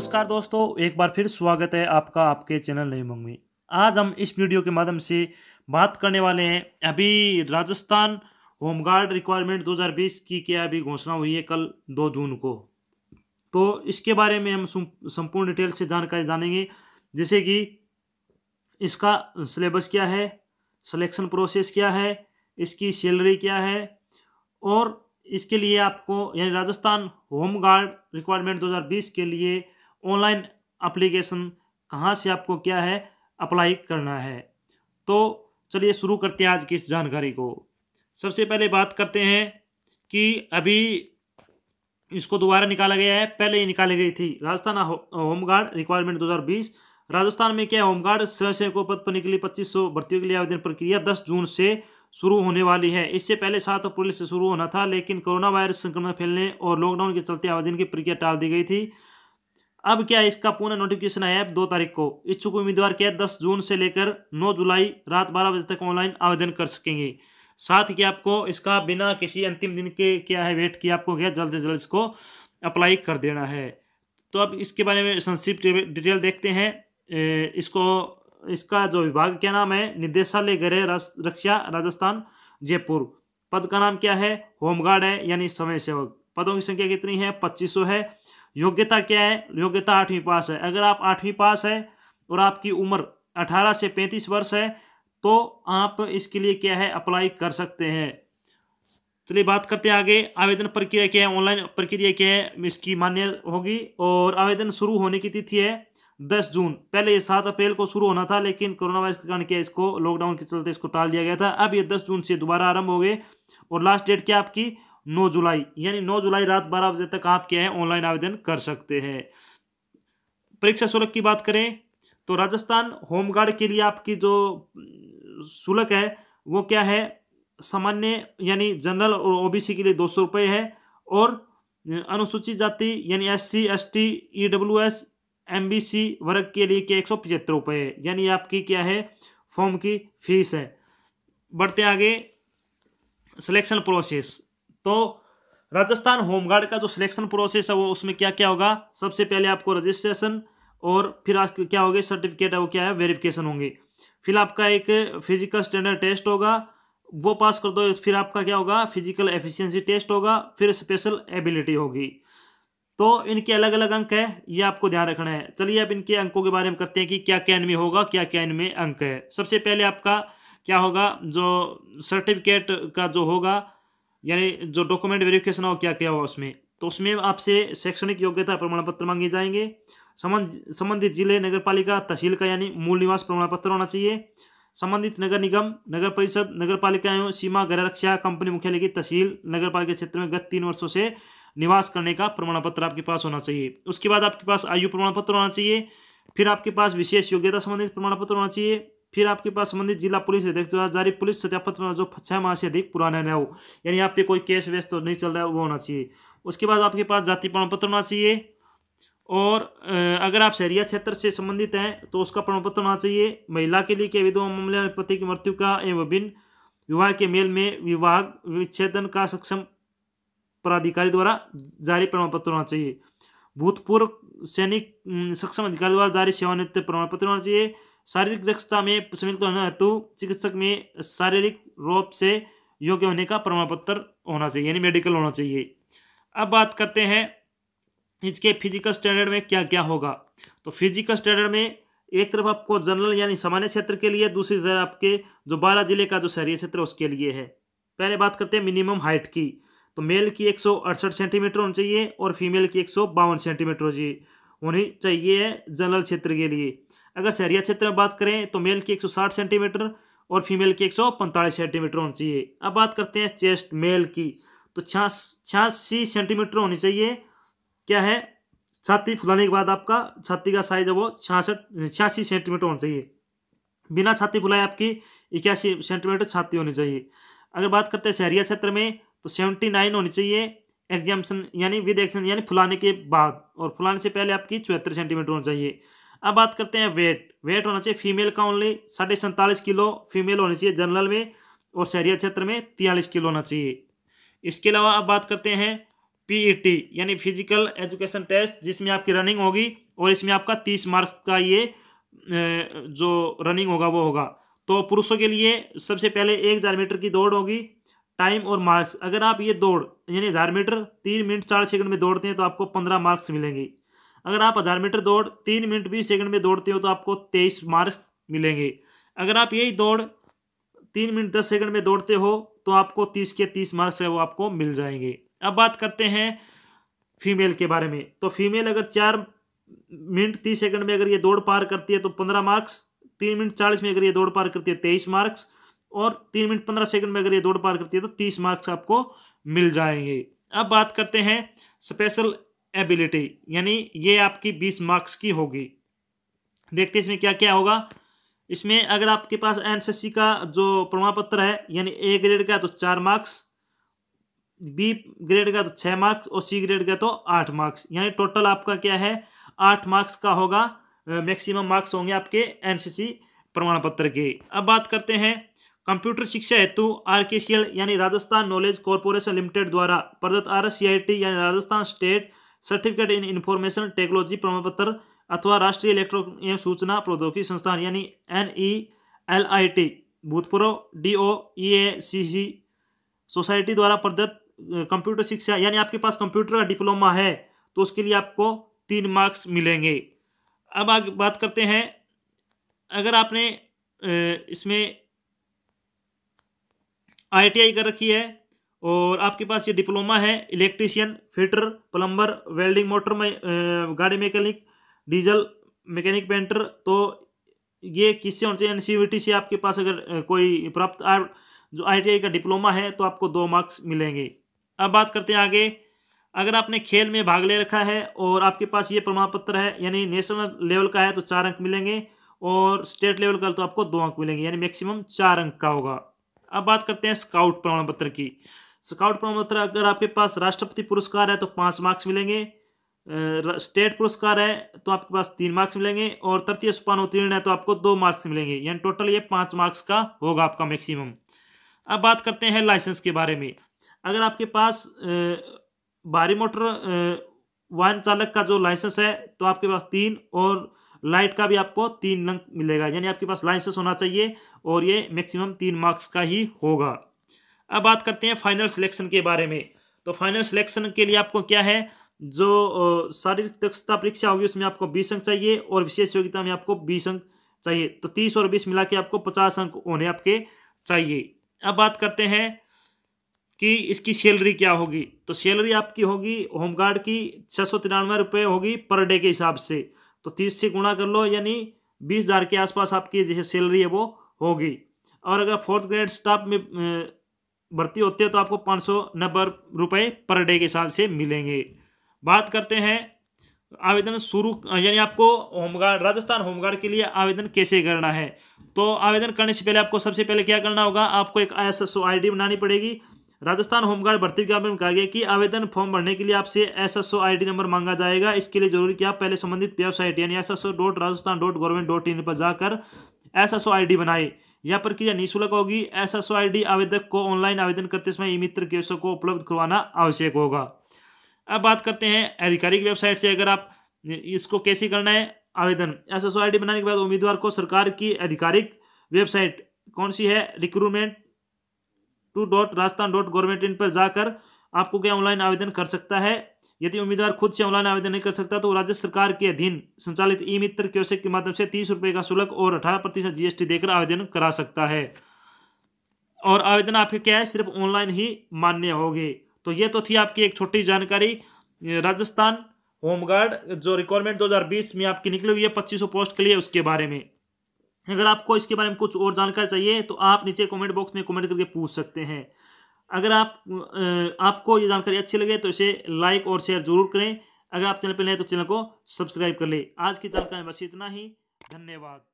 नमस्कार दोस्तों एक बार फिर स्वागत है आपका आपके चैनल नई उमंग में आज हम इस वीडियो के माध्यम से बात करने वाले हैं अभी राजस्थान होमगार्ड रिक्वायरमेंट 2020 की क्या अभी घोषणा हुई है कल 2 जून को तो इसके बारे में हम संपूर्ण डिटेल से जानकारी जानेंगे जैसे कि इसका सिलेबस क्या है सलेक्शन प्रोसेस क्या है इसकी सैलरी क्या है और इसके लिए आपको यानी राजस्थान होम गार्ड रिक्वायरमेंट 2020 के लिए ऑनलाइन अप्लीकेशन कहाँ से आपको क्या है अप्लाई करना है तो चलिए शुरू करते हैं आज की इस जानकारी को सबसे पहले बात करते हैं कि अभी इसको दोबारा निकाला गया है पहले ही निकाली गई थी राजस्थान होमगार्ड रिक्वायरमेंट 2020 राजस्थान में क्या होमगार्ड स्वयंसेवकों पद पर निकली पच्चीस सौ भर्तियों के लिए आवेदन प्रक्रिया दस जून से शुरू होने वाली है इससे पहले सात अप्रैल से शुरू होना था लेकिन कोरोना वायरस संक्रमण फैलने और लॉकडाउन के चलते आवेदन की प्रक्रिया टाल दी गई थी अब क्या इसका पुनः नोटिफिकेशन आया है दो तारीख को इच्छुक उम्मीदवार क्या दस जून से लेकर नौ जुलाई रात बारह बजे तक ऑनलाइन आवेदन कर सकेंगे साथ ही आपको इसका बिना किसी अंतिम दिन के क्या है वेट किया आपको क्या जल्द से जल्द इसको अप्लाई कर देना है तो अब इसके बारे में संक्षिप्त डिटेल देखते हैं इसको इसका जो विभाग क्या नाम है निदेशालय गृह रक्षा राजस्थान जयपुर पद का नाम क्या है होमगार्ड है यानी समय सेवक पदों की संख्या कितनी है पच्चीस है योग्यता क्या है योग्यता आठवीं पास है अगर आप आठवीं पास है और आपकी उम्र अठारह से पैंतीस वर्ष है तो आप इसके लिए क्या है अप्लाई कर सकते हैं चलिए बात करते हैं आगे आवेदन प्रक्रिया क्या है ऑनलाइन प्रक्रिया क्या है इसकी मान्य होगी और आवेदन शुरू होने की तिथि है दस जून पहले ये सात अप्रैल को शुरू होना था लेकिन कोरोना वायरस के कारण क्या इसको लॉकडाउन के चलते इसको टाल दिया गया था अब ये दस जून से दोबारा आरंभ हो गए और लास्ट डेट क्या आपकी नौ जुलाई यानी नौ जुलाई रात बारह बजे तक आप क्या है ऑनलाइन आवेदन कर सकते हैं परीक्षा शुल्क की बात करें तो राजस्थान होमगार्ड के लिए आपकी जो शुल्क है वो क्या है सामान्य यानी जनरल और ओबीसी के लिए दो सौ रुपये है और अनुसूचित जाति यानी S C S T E W S M B C वर्ग के लिए क्या एक सौ पचहत्तर रुपये है यानी आपकी क्या है फॉर्म की फीस है बढ़ते आगे सिलेक्शन प्रोसेस तो राजस्थान होमगार्ड का जो सिलेक्शन प्रोसेस है वो उसमें क्या क्या होगा सबसे पहले आपको रजिस्ट्रेशन और फिर आपके क्या होगी सर्टिफिकेट है वो क्या है वेरिफिकेशन होंगे फिर आपका एक फिजिकल स्टैंडर्ड टेस्ट होगा वो पास कर दो फिर आपका क्या होगा फिजिकल एफिशिएंसी टेस्ट होगा फिर स्पेशल एबिलिटी होगी तो इनके अलग अलग अंक है ये आपको ध्यान रखना है चलिए अब इनके अंकों के बारे में करते हैं कि क्या क्या इनमें होगा क्या क्या इनमें अंक है सबसे पहले आपका क्या होगा जो सर्टिफिकेट का जो होगा यानी जो डॉक्यूमेंट वेरिफिकेशन हो क्या क्या हुआ उसमें तो उसमें आपसे शैक्षणिक योग्यता प्रमाण पत्र मांगे जाएंगे संबंधित जिले नगर पालिका तहसील का यानी मूल निवास प्रमाण पत्र होना चाहिए संबंधित नगर निगम नगर परिषद नगर पालिका एवं सीमा गृह रक्षा कंपनी मुख्यालय की तहसील नगर पालिका क्षेत्र में गत तीन वर्षों से निवास करने का प्रमाण पत्र आपके पास होना चाहिए उसके बाद आपके पास आयु प्रमाण पत्र होना चाहिए फिर आपके पास विशेष योग्यता संबंधित प्रमाण पत्र होना चाहिए फिर आपके पास संबंधित जिला पुलिस अध्यक्ष द्वारा जारी पुलिस सत्यापत्र में जो छः माह से अधिक पुराना न हो यानी यहाँ पे कोई केस वेस तो नहीं चल रहा है वो होना चाहिए उसके बाद आपके पास जाति प्रमाण पत्र होना चाहिए और अगर आप शहरिया क्षेत्र से संबंधित हैं तो उसका प्रमाण पत्र होना चाहिए महिला के लिए क्या विधवा मामले में पति की मृत्यु का एवं विभिन्न विवाह के मेल में विभाग विच्छेदन का सक्षम पदाधिकारी द्वारा जारी प्रमाण पत्र होना चाहिए भूतपूर्व सैनिक सक्षम अधिकारी द्वारा जारी सेवानिवृत्त प्रमाण पत्र होना चाहिए शारीरिक दक्षता में सम्मिलित होना हेतु चिकित्सक में शारीरिक रूप से योग्य होने का प्रमाण पत्र होना चाहिए यानी मेडिकल होना चाहिए अब बात करते हैं इसके फिजिकल स्टैंडर्ड में क्या क्या होगा तो फिजिकल स्टैंडर्ड में एक तरफ आपको जनरल यानी सामान्य क्षेत्र के लिए दूसरी तरफ आपके जो बारह जिले का जो शहरी क्षेत्र है उसके लिए है पहले बात करते हैं मिनिमम हाइट की तो मेल की एक सेंटीमीटर होनी चाहिए और फीमेल की एक सेंटीमीटर होनी चाहिए चाहिए जनरल क्षेत्र के लिए अगर शहरिया क्षेत्र में बात करें तो मेल की 160 सेंटीमीटर और फीमेल की 145 सेंटीमीटर होनी चाहिए अब बात करते हैं चेस्ट मेल की तो छियासी सेंटीमीटर होनी चाहिए क्या है छाती फुलाने के बाद आपका छाती का साइज है वो छियासठ छियासी सेंटीमीटर होना चाहिए बिना छाती फुलाए आपकी इक्यासी सेंटीमीटर छाती होनी चाहिए अगर बात करते हैं शहरिया क्षेत्र में तो सेवेंटी नाइन होनी चाहिए एग्जामेशन यानी विद एक्शन यानी फुलाने के बाद और फुलाने से पहले आपकी चौहत्तर सेंटीमीटर होनी चाहिए अब बात करते हैं वेट वेट होना चाहिए फीमेल का ओनली साढ़े सैंतालीस किलो फीमेल होनी चाहिए जनरल में और शहरी क्षेत्र में तियालीस किलो होना चाहिए इसके अलावा अब बात करते हैं पीईटी e यानी फिजिकल एजुकेशन टेस्ट जिसमें आपकी रनिंग होगी और इसमें आपका तीस मार्क्स का ये जो रनिंग होगा वो होगा तो पुरुषों के लिए सबसे पहले एक हज़ार मीटर की दौड़ होगी टाइम और मार्क्स अगर आप ये दौड़ यानी हज़ार मीटर तीन मिनट चार सेकंड में दौड़ते हैं तो आपको पंद्रह मार्क्स मिलेंगे अगर आप हज़ार मीटर दौड़ तीन मिनट बीस सेकंड में दौड़ते हो तो आपको तेईस मार्क्स मिलेंगे अगर आप यही दौड़ तीन मिनट दस सेकंड में दौड़ते हो तो आपको तीस के तीस मार्क्स है वो आपको मिल जाएंगे अब बात करते हैं फीमेल के बारे में तो फीमेल अगर चार मिनट तीस सेकंड में अगर ये दौड़ पार करती है तो पंद्रह मार्क्स तीन मिनट चालीस में अगर ये दौड़ पार करती है तेईस मार्क्स और तीन मिनट पंद्रह सेकंड में अगर ये दौड़ पार करती है तो तीस मार्क्स आपको मिल जाएंगे अब बात करते हैं स्पेशल एबिलिटी यानी ये आपकी बीस मार्क्स की होगी देखते इसमें क्या क्या होगा इसमें अगर आपके पास एन का जो प्रमाण पत्र है यानी ए ग्रेड का तो चार मार्क्स बी ग्रेड का तो छः मार्क्स और सी ग्रेड का तो आठ मार्क्स यानी टोटल आपका क्या है आठ मार्क्स का होगा मैक्सिमम मार्क्स होंगे आपके एन प्रमाण पत्र के अब बात करते हैं कंप्यूटर शिक्षा हेतु आर के सी एल यानी राजस्थान नॉलेज कॉरपोरेशन लिमिटेड द्वारा प्रदत्त R S C I T यानी Rajasthan state certificate in information technology प्रमाण पत्र अथवा राष्ट्रीय इलेक्ट्रो एवं सूचना प्रौद्योगिकी संस्थान यानी N E L I T भूतपूर्व D O E A C C society द्वारा प्रदत्त कंप्यूटर शिक्षा यानी आपके पास कंप्यूटर का डिप्लोमा है तो उसके लिए आपको तीन मार्क्स मिलेंगे अब आगे बात करते हैं अगर आपने इसमें आईटीआई कर रखी है और आपके पास ये डिप्लोमा है electrician fitter plumber welding motor में गाड़ी मैकेनिक डीजल मैकेनिक पेंटर तो ये किससे होना चाहिए एन से आपके पास अगर कोई प्राप्त जो आई का डिप्लोमा है तो आपको दो मार्क्स मिलेंगे अब बात करते हैं आगे अगर आपने खेल में भाग ले रखा है और आपके पास ये प्रमाण पत्र है यानी नेशनल लेवल का है तो चार अंक मिलेंगे और स्टेट लेवल का तो आपको दो अंक मिलेंगे यानी मैक्सिमम चार अंक का होगा अब बात करते हैं स्काउट प्रमाण पत्र की स्काउट पत्र अगर आपके पास राष्ट्रपति पुरस्कार है तो पाँच मार्क्स मिलेंगे स्टेट पुरस्कार है तो आपके पास तीन मार्क्स मिलेंगे और तृतीय स्पान उत्तीर्ण है तो आपको दो मार्क्स मिलेंगे यानी टोटल ये पाँच मार्क्स का होगा आपका मैक्सिमम अब बात करते हैं लाइसेंस के बारे में अगर आपके पास भारी मोटर वाहन चालक का जो लाइसेंस है तो आपके पास तीन और लाइट का भी आपको तीन अंक मिलेगा यानी आपके पास लाइसेंस होना चाहिए और ये मैक्सिमम तीन मार्क्स का ही होगा अब बात करते हैं फाइनल सिलेक्शन के बारे में तो फाइनल सिलेक्शन के लिए आपको क्या है जो शारीरिक दक्षता परीक्षा होगी उसमें आपको बीस अंक चाहिए और विशेष योग्यता में आपको बीस अंक चाहिए तो तीस और बीस मिला के आपको पचास अंक होने आपके चाहिए अब बात करते हैं कि इसकी सैलरी क्या होगी तो सैलरी आपकी होगी होमगार्ड की छः सौ तिरानवे रुपये होगी पर डे के हिसाब से तो तीस से गुणा कर लो यानी बीस हज़ार के आसपास आपकी जैसे सैलरी है वो होगी और अगर फोर्थ ग्रेड स्टाफ में भर्ती होते हैं तो आपको पाँच सौ नब्बे रुपये पर डे के हिसाब से मिलेंगे बात करते हैं आवेदन शुरू यानी आपको होमगार्ड राजस्थान होमगार्ड के लिए आवेदन कैसे करना है तो आवेदन करने से पहले आपको सबसे पहले क्या करना होगा आपको एक I S S O I D बनानी पड़ेगी राजस्थान होमगार्ड भर्ती विज्ञापन में कहा गया कि आवेदन फॉर्म भरने के लिए आपसे S S O I D number मांगा जाएगा इसके लिए जरूरी कि आप पहले संबंधित वेबसाइट यानी S S O dot Rajasthan dot government dot in पर जाकर S S O I D बनाए यह प्रक्रिया निःशुल्क होगी एस एस आवेदक को ऑनलाइन आवेदन करते समय ई मित्र केसों को उपलब्ध करवाना आवश्यक होगा अब बात करते हैं आधिकारिक वेबसाइट से अगर आप इसको कैसे करना है आवेदन एस एस बनाने के बाद उम्मीदवार को सरकार की आधिकारिक वेबसाइट कौन सी है recruitment two dot Rajasthan dot government in पर जाकर आपको क्या ऑनलाइन आवेदन कर सकता है यदि उम्मीदवार खुद से ऑनलाइन आवेदन नहीं कर सकता तो राज्य सरकार के अधीन संचालित ई मित्र क्योसेक के माध्यम से तीस रुपये का शुल्क और अठारह प्रतिशत जीएसटी देकर आवेदन करा सकता है और आवेदन आपके क्या है सिर्फ ऑनलाइन ही मान्य होगी तो ये तो थी आपकी एक छोटी जानकारी राजस्थान होमगार्ड जो रिक्वायरमेंट बीस में आपकी निकली हुई है सौ पोस्ट के लिए उसके बारे में अगर आपको इसके बारे में कुछ और जानकारी चाहिए तो आप नीचे कमेंट बॉक्स में कमेंट करके पूछ सकते हैं अगर आप आपको ये जानकारी अच्छी लगे तो इसे लाइक और शेयर जरूर करें अगर आप चैनल पर नए तो चैनल को सब्सक्राइब कर लें आज की जानकारी बस इतना ही धन्यवाद